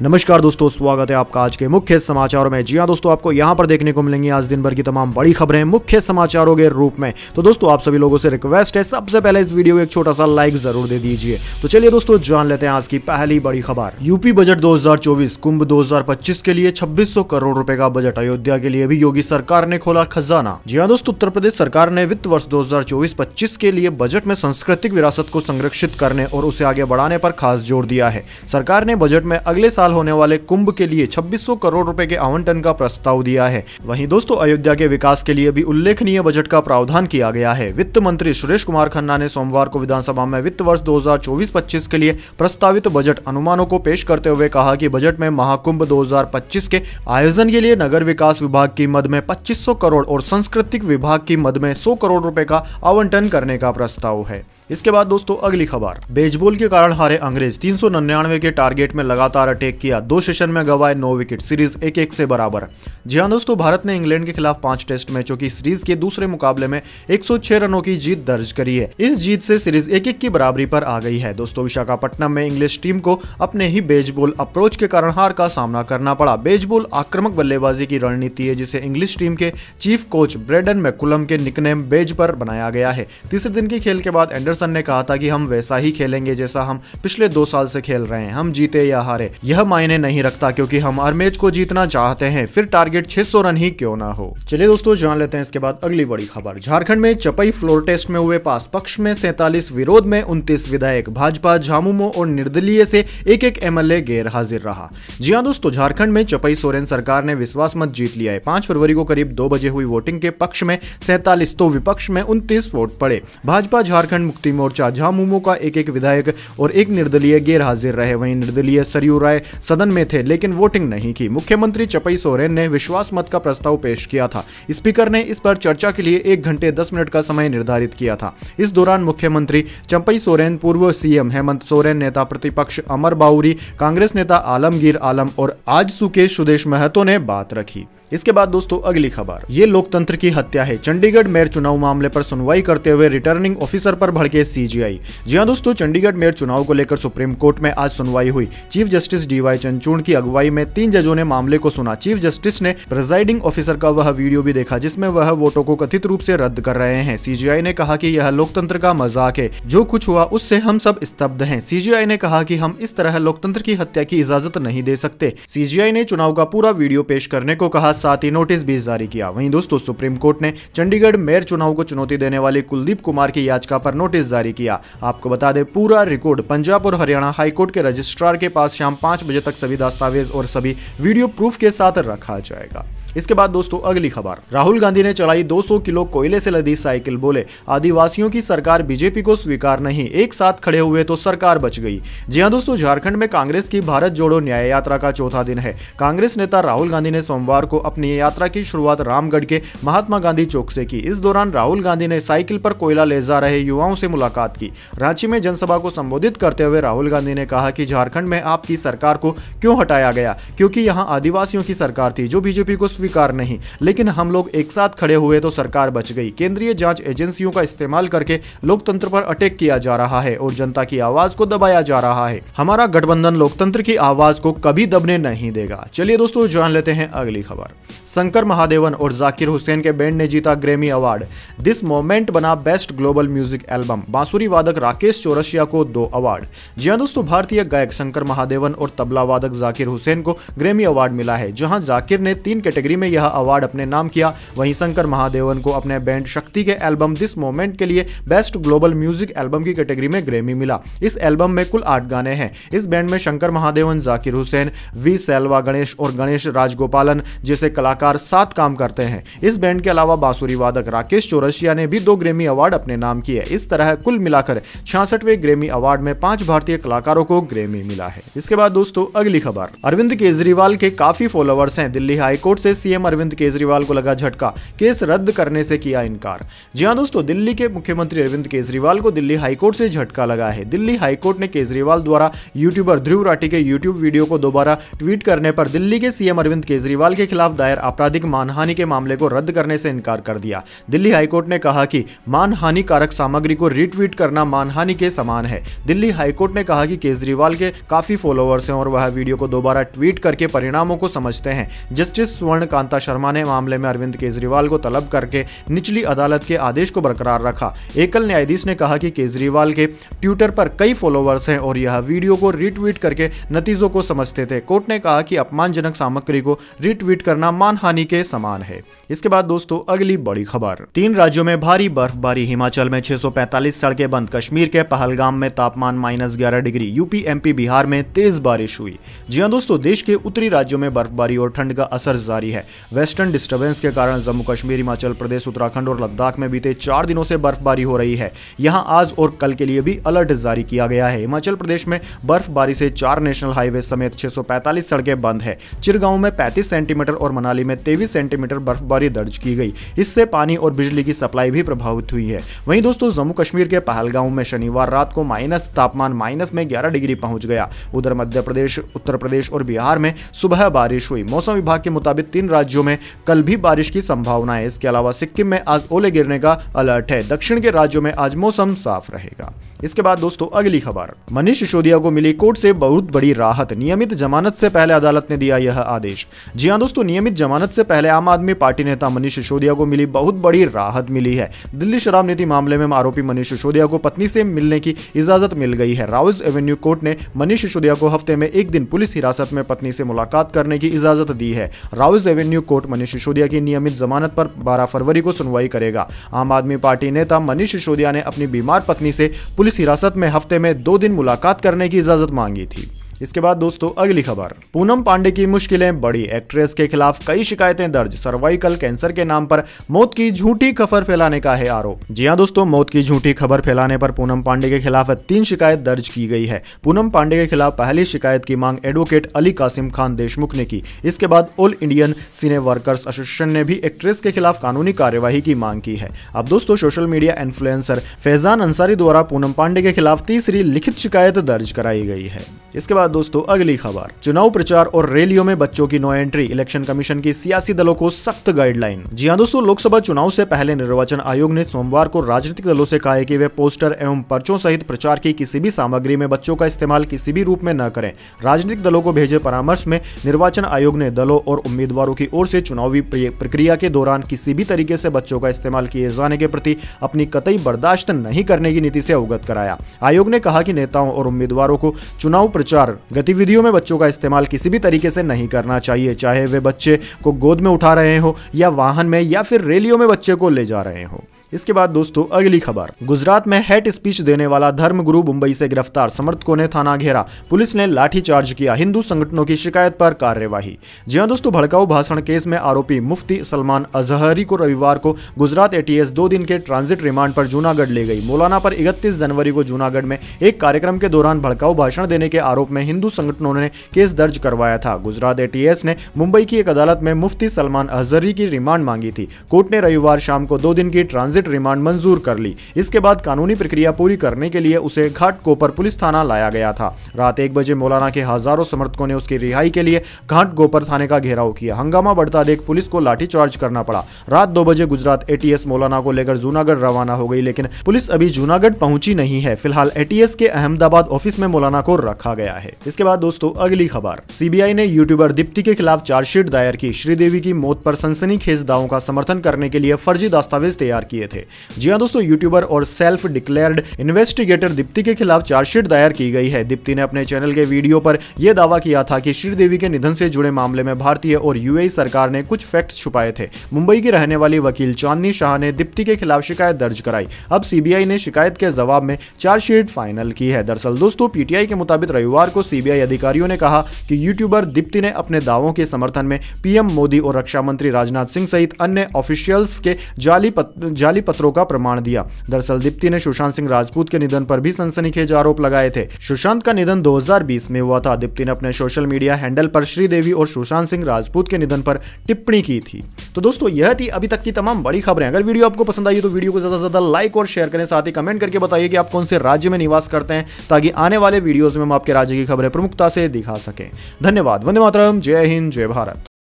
नमस्कार दोस्तों स्वागत है आपका आज के मुख्य समाचारों में जी हाँ दोस्तों आपको यहाँ पर देखने को मिलेंगी आज दिन भर की तमाम बड़ी खबरें मुख्य समाचारों के रूप में तो दोस्तों आप सभी लोगों से रिक्वेस्ट है सबसे पहले इस वीडियो को एक छोटा सा लाइक जरूर दे दीजिए तो चलिए दोस्तों जान लेते हैं आज की पहली बड़ी खबर यूपी बजट दो कुंभ दो के लिए छब्बीस करोड़ रूपए का बजट अयोध्या के लिए भी योगी सरकार ने खोला खजाना जी हाँ दोस्तों उत्तर प्रदेश सरकार ने वित्त वर्ष दो हजार के लिए बजट में सांस्कृतिक विरासत को संरक्षित करने और उसे आगे बढ़ाने पर खास जोर दिया है सरकार ने बजट में अगले साल साल होने वाले कुंभ के लिए 2600 करोड़ रुपए के आवंटन का प्रस्ताव दिया है वहीं दोस्तों अयोध्या के विकास के लिए भी उल्लेखनीय बजट का प्रावधान किया गया है वित्त मंत्री सुरेश कुमार खन्ना ने सोमवार को विधानसभा में वित्त वर्ष दो हजार के लिए प्रस्तावित बजट अनुमानों को पेश करते हुए कहा की बजट में महाकुंभ दो के आयोजन के लिए नगर विकास विभाग की मद में पच्चीस करोड़ और सांस्कृतिक विभाग की मद में सौ करोड़ रूपए का आवंटन करने का प्रस्ताव है इसके बाद दोस्तों अगली खबर बेजबोल के कारण हारे अंग्रेज तीन के टारगेट में लगातार अटैक किया दो सेशन में गवाए नौ विकेट सीरीज एक एक से बराबर जी हाँ दोस्तों भारत ने इंग्लैंड के खिलाफ पांच टेस्ट मैचों की सीरीज के दूसरे मुकाबले में 106 रनों की जीत दर्ज करी है इस जीत से सीरीज एक एक की बराबरी पर आ गई है दोस्तों विशाखापट्टनम में इंग्लिश टीम को अपने ही बेजबोल अप्रोच के कारण हार का सामना करना पड़ा बेजबोल आक्रमक बल्लेबाजी की रणनीति है जिसे इंग्लिश टीम के चीफ कोच ब्रेडन मैकुलम के निकनेम बेज पर बनाया गया है तीसरे दिन के खेल के बाद एंडर एंडरसन ने कहा था कि हम वैसा ही खेलेंगे जैसा हम पिछले दो साल से खेल रहे हैं हम जीते या हारे यह मायने नहीं रखता क्योंकि हम हर मैच को जीतना चाहते हैं फिर टारगेट 600 रन ही क्यों ना हो चलिए दोस्तों जान लेते हैं इसके बाद अगली बड़ी खबर झारखंड में चपई फ्लोर टेस्ट में हुए पास पक्ष में सैतालीस विरोध में उनतीस विधायक भाजपा झामुमो और निर्दलीय से एक एक एमएलए गैर हाजिर रहा जी हाँ दोस्तों झारखंड में चपई सोरेन सरकार ने विश्वास मत जीत लिया है पांच फरवरी को करीब दो बजे हुई वोटिंग के पक्ष में सैतालीस तो विपक्ष में उनतीस वोट पड़े भाजपा झारखंड मुक्ति और मोर्चा झामुमो का एक एक विधायक और एक निर्दलीय गैर हाजिर रहे वहीं निर्दलीय सरयू राय सदन में थे लेकिन वोटिंग नहीं की मुख्यमंत्री चपई सोरेन ने विश्वास मत का प्रस्ताव पेश किया था स्पीकर ने इस पर चर्चा के लिए एक घंटे दस मिनट का समय निर्धारित किया था इस दौरान मुख्यमंत्री चंपई सोरेन पूर्व सीएम हेमंत सोरेन नेता प्रतिपक्ष अमर बाउरी कांग्रेस नेता आलमगीर आलम और आज सुकेश सुदेश महतो ने बात रखी इसके बाद दोस्तों अगली खबर ये लोकतंत्र की हत्या है चंडीगढ़ मेयर चुनाव मामले पर सुनवाई करते हुए रिटर्निंग ऑफिसर पर भड़के के सीजीआई जी हाँ दोस्तों चंडीगढ़ मेयर चुनाव को लेकर सुप्रीम कोर्ट में आज सुनवाई हुई chief justice D Y Chandrachud की अगुवाई में तीन जजों ने मामले को सुना चीफ जस्टिस ने प्रेजाइडिंग ऑफिसर का वह वीडियो भी देखा जिसमें वह वोटों को कथित रूप से रद्द कर रहे हैं सीजीआई ने कहा कि यह लोकतंत्र का मजाक है जो कुछ हुआ उससे हम सब स्तब्ध हैं सीजीआई ने कहा कि हम इस तरह लोकतंत्र की हत्या की इजाजत नहीं दे सकते सीजीआई ने चुनाव का पूरा वीडियो पेश करने को कहा साथ ही नोटिस भी जारी किया वही दोस्तों सुप्रीम कोर्ट ने चंडीगढ़ मेयर चुनाव को चुनौती देने वाले कुलदीप कुमार की याचिका पर नोटिस नोटिस जारी किया आपको बता दें पूरा रिकॉर्ड पंजाब और हरियाणा हाईकोर्ट के रजिस्ट्रार के पास शाम पांच बजे तक सभी दस्तावेज और सभी वीडियो प्रूफ के साथ रखा जाएगा इसके बाद दोस्तों अगली खबर राहुल गांधी ने चलाई 200 किलो कोयले से लदी साइकिल बोले आदिवासियों की सरकार बीजेपी को स्वीकार नहीं एक साथ खड़े हुए तो सरकार बच गई जी हाँ दोस्तों झारखंड में कांग्रेस की भारत जोड़ो न्याय यात्रा का चौथा दिन है कांग्रेस नेता राहुल गांधी ने सोमवार को अपनी यात्रा की शुरुआत रामगढ़ के महात्मा गांधी चौक से की इस दौरान राहुल गांधी ने साइकिल पर कोयला ले जा रहे युवाओं से मुलाकात की रांची में जनसभा को संबोधित करते हुए राहुल गांधी ने कहा कि झारखंड में आपकी सरकार को क्यों हटाया गया क्योंकि यहाँ आदिवासियों की सरकार थी जो बीजेपी को स्वीकार स्वीकार नहीं लेकिन हम लोग एक साथ खड़े हुए तो सरकार बच गई केंद्रीय जांच एजेंसियों का इस्तेमाल करके लोकतंत्र पर अटैक किया जा रहा है और जनता की आवाज को दबाया जा रहा है हमारा गठबंधन लोकतंत्र की आवाज को कभी दबने नहीं देगा चलिए दोस्तों जान लेते हैं अगली खबर शंकर महादेवन और जाकिर हुसैन के बैंड ने जीता ग्रेमी अवार्ड दिस मोमेंट बना बेस्ट ग्लोबल म्यूजिक एल्बम बांसुरी वादक राकेश चौरसिया को दो अवार्ड जी हाँ दोस्तों भारतीय गायक शंकर महादेवन और तबला वादक जाकिर हुसैन को ग्रेमी अवार्ड मिला है जहां जाकिर ने तीन कैटेगरी कैटेगरी में यह अवार्ड अपने नाम किया वहीं शंकर महादेवन को अपने बैंड शक्ति के एल्बम दिस मोमेंट के लिए बेस्ट ग्लोबल म्यूजिक एल्बम की कैटेगरी में ग्रेमी मिला इस एल्बम में कुल आठ गाने हैं इस बैंड में शंकर महादेवन जाकिर हुसैन वी सैलवा गणेश और गणेश राजगोपालन जैसे कलाकार सात काम करते हैं इस बैंड के अलावा बांसुरी वादक राकेश चौरसिया ने भी दो ग्रेमी अवार्ड अपने नाम किए इस तरह कुल मिलाकर छियासठवे ग्रेमी अवार्ड में पांच भारतीय कलाकारों को ग्रेमी मिला है इसके बाद दोस्तों अगली खबर अरविंद केजरीवाल के काफी फॉलोअर्स हैं दिल्ली हाईकोर्ट से सीएम अरविंद केजरीवाल को लगा झटका केस रद्द करने से किया इनकार जी हाँ दोस्तों दिल्ली के मुख्यमंत्री अरविंद केजरीवाल को दिल्ली हाईकोर्ट से झटका लगा है दिल्ली हाईकोर्ट ने केजरीवाल द्वारा यूट्यूबर ध्रुव राठी के यूट्यूब वीडियो को दोबारा ट्वीट करने पर दिल्ली के सीएम अरविंद केजरीवाल के खिलाफ दायर आपराधिक मानहानि के मामले को रद्द करने से इनकार कर दिया दिल्ली हाईकोर्ट ने कहा कि मानहानि कारक सामग्री को रिट्वीट करना मानहानि के समान है दिल्ली हाईकोर्ट ने कहा कि केजरीवाल के काफी फॉलोअर्स हैं और वह वीडियो को दोबारा ट्वीट करके परिणामों को समझते हैं जस्टिस स्वर्ण कांता शर्मा ने मामले में अरविंद केजरीवाल को तलब करके निचली अदालत के आदेश को बरकरार रखा एकल न्यायाधीश ने कहा कि केजरीवाल के ट्विटर पर कई फॉलोवर्स हैं और यह वीडियो को रीट्वीट करके नतीजों को समझते थे कोर्ट ने कहा कि अपमानजनक सामग्री को रीट्वीट करना मानहानि के समान है इसके बाद दोस्तों अगली बड़ी खबर तीन राज्यों में भारी बर्फबारी हिमाचल में छह सड़कें बंद कश्मीर के पहलगाम में तापमान माइनस ग्यारह डिग्री यूपी एमपी बिहार में तेज बारिश हुई जी हाँ दोस्तों देश के उत्तरी राज्यों में बर्फबारी और ठंड का असर जारी है है वेस्टर्न डिस्टर्बेंस के कारण जम्मू कश्मीर हिमाचल प्रदेश उत्तराखंड और लद्दाख में बीते चार दिनों से बर्फबारी हो रही है यहाँ आज और कल के लिए भी अलर्ट जारी किया गया है हिमाचल प्रदेश में बर्फबारी से चार नेशनल हाईवे समेत छह सड़कें बंद है चिरगांव में पैंतीस सेंटीमीटर और मनाली में तेवीस सेंटीमीटर बर्फबारी दर्ज की गई इससे पानी और बिजली की सप्लाई भी प्रभावित हुई है वहीं दोस्तों जम्मू कश्मीर के पहलगांव में शनिवार रात को माइनस तापमान माइनस में ग्यारह डिग्री पहुंच गया उधर मध्य प्रदेश उत्तर प्रदेश और बिहार में सुबह बारिश हुई मौसम विभाग के मुताबिक तीन इन राज्यों में कल भी बारिश की संभावना है इसके अलावा सिक्किम में आज ओले गिरने का अलर्ट है दक्षिण के राज्यों में आज मौसम साफ रहेगा इसके बाद दोस्तों अगली खबर मनीष सिसोदिया को मिली कोर्ट से बहुत बड़ी राहत नियमित जमानत से पहले अदालत ने दिया यह आदेश जी हाँ दोस्तों नियमित जमानत से पहले आम आदमी पार्टी नेता मनीष सिसोदिया को मिली बहुत बड़ी राहत मिली है दिल्ली शराब नीति मामले में आरोपी मनीष सिसोदिया को पत्नी से मिलने की इजाजत मिल गई है राउस एवेन्यू कोर्ट ने मनीष सिसोदिया को हफ्ते में एक दिन पुलिस हिरासत में पत्नी से मुलाकात करने की इजाजत दी है Rouse Avenue court Manish Sisodia की नियमित जमानत पर बारह फरवरी को सुनवाई करेगा आम आदमी पार्टी नेता मनीष सिसोदिया ने अपनी बीमार पत्नी से पुलिस पुलिस हिरासत में हफ्ते में दो दिन मुलाकात करने की इजाज़त मांगी थी इसके बाद दोस्तों अगली खबर पूनम पांडे की मुश्किलें बड़ी एक्ट्रेस के खिलाफ कई शिकायतें दर्ज सर्वाइकल कैंसर के नाम पर मौत की झूठी खबर फैलाने का है आरोप जी हाँ दोस्तों मौत की झूठी खबर फैलाने पर पूनम पांडे के खिलाफ तीन शिकायत दर्ज की गई है पूनम पांडे के खिलाफ पहली शिकायत की मांग एडवोकेट अली कासिम खान देशमुख ने की इसके बाद all Indian cine workers association ने भी एक्ट्रेस के खिलाफ कानूनी कार्यवाही की मांग की है अब दोस्तों social media influencer Faizan Ansari द्वारा पूनम पांडे के खिलाफ तीसरी लिखित शिकायत दर्ज कराई गई है इसके बाद दोस्तों अगली खबर चुनाव प्रचार और रैलियों में बच्चों की नो एंट्री इलेक्शन कमीशन की सियासी दलों को सख्त गाइडलाइन जी हाँ दोस्तों लोकसभा चुनाव से पहले निर्वाचन आयोग ने सोमवार को राजनीतिक दलों से कहा है कि वे पोस्टर एवं पर्चों सहित प्रचार की किसी भी सामग्री में बच्चों का इस्तेमाल किसी भी रूप में न करें राजनीतिक दलों को भेजे परामर्श में निर्वाचन आयोग ने दलों और उम्मीदवारों की ओर से चुनावी प्रक्रिया के दौरान किसी भी तरीके से बच्चों का इस्तेमाल किए जाने के प्रति अपनी कतई बर्दाश्त नहीं करने की नीति से अवगत कराया आयोग ने कहा कि नेताओं और उम्मीदवारों को चुनाव प्रचार गतिविधियों में बच्चों का इस्तेमाल किसी भी तरीके से नहीं करना चाहिए चाहे वे बच्चे को गोद में उठा रहे हो या वाहन में या फिर रैलियों में बच्चे को ले जा रहे हों इसके बाद दोस्तों अगली खबर गुजरात में हेट स्पीच देने वाला धर्म गुरु मुंबई से गिरफ्तार समर्थकों ने थाना घेरा पुलिस ने लाठी चार्ज किया हिंदू संगठनों की शिकायत पर कार्यवाही जी हाँ दोस्तों भड़काऊ भाषण केस में आरोपी मुफ्ती सलमान अजहरी को रविवार को गुजरात एटीएस दो दिन के ट्रांजिट रिमांड पर जूनागढ़ ले गई मौलाना पर इकतीस जनवरी को जूनागढ़ में एक कार्यक्रम के दौरान भड़काऊ भाषण देने के आरोप में हिंदू संगठनों ने केस दर्ज करवाया था गुजरात एटीएस ने मुंबई की एक अदालत में मुफ्ती सलमान अजहरी की रिमांड मांगी थी कोर्ट ने रविवार शाम को दो दिन की ट्रांजिट मजिस्ट्रेट रिमांड मंजूर कर ली इसके बाद कानूनी प्रक्रिया पूरी करने के लिए उसे घाट गोपर पुलिस थाना लाया गया था रात एक बजे मौलाना के हजारों समर्थकों ने उसकी रिहाई के लिए घाट गोपर थाने का घेराव किया हंगामा बढ़ता देख पुलिस को लाठीचार्ज करना पड़ा रात दो बजे गुजरात एटीएस मौलाना को लेकर जूनागढ़ रवाना हो गई लेकिन पुलिस अभी जूनागढ़ पहुंची नहीं है फिलहाल एटीएस के अहमदाबाद ऑफिस में मौलाना को रखा गया है इसके बाद दोस्तों अगली खबर सीबीआई ने यूट्यूबर दीप्ति के खिलाफ चार्जशीट दायर की श्रीदेवी की मौत पर सनसनीखेज दावों का समर्थन करने के लिए फर्जी दस्तावेज तैयार किए गए थे जी हाँ दोस्तों यूट्यूबर और सेल्फ डिक्लेयर्ड इन्वेस्टिगेटर दीप्ति के खिलाफ चार्जशीट दायर की गई है दीप्ति ने अपने चैनल के वीडियो पर यह दावा किया था कि श्रीदेवी के निधन से जुड़े मामले में भारतीय और यूएई सरकार ने कुछ फैक्ट्स छुपाए थे मुंबई की रहने वाली वकील चांदनी शाह ने दीप्ति के खिलाफ शिकायत दर्ज कराई अब सीबीआई ने शिकायत के जवाब में चार्जशीट फाइनल की है दरअसल दोस्तों पीटीआई के मुताबिक रविवार को सीबीआई अधिकारियों ने कहा कि यूट्यूबर दीप्ति ने अपने दावों के समर्थन में पीएम मोदी और रक्षा मंत्री राजनाथ सिंह सहित अन्य ऑफिशियल्स के जाली पत्र, जाली जाली पत्रों का प्रमाण दिया दरअसल दीप्ति ने सुशांत सिंह राजपूत के निधन पर भी सनसनीखेज आरोप लगाए थे सुशांत का निधन 2020 में हुआ था दीप्ति ने अपने सोशल मीडिया हैंडल पर श्रीदेवी और सुशांत सिंह राजपूत के निधन पर टिप्पणी की थी तो दोस्तों यह थी अभी तक की तमाम बड़ी खबरें अगर वीडियो आपको पसंद आई तो वीडियो को ज्यादा से ज्यादा लाइक और शेयर करें साथ ही कमेंट करके बताइए कि आप कौन से राज्य में निवास करते हैं ताकि आने वाले वीडियोज में हम आपके राज्य की खबरें प्रमुखता से दिखा सकें धन्यवाद वंदे मातरम जय हिंद जय भारत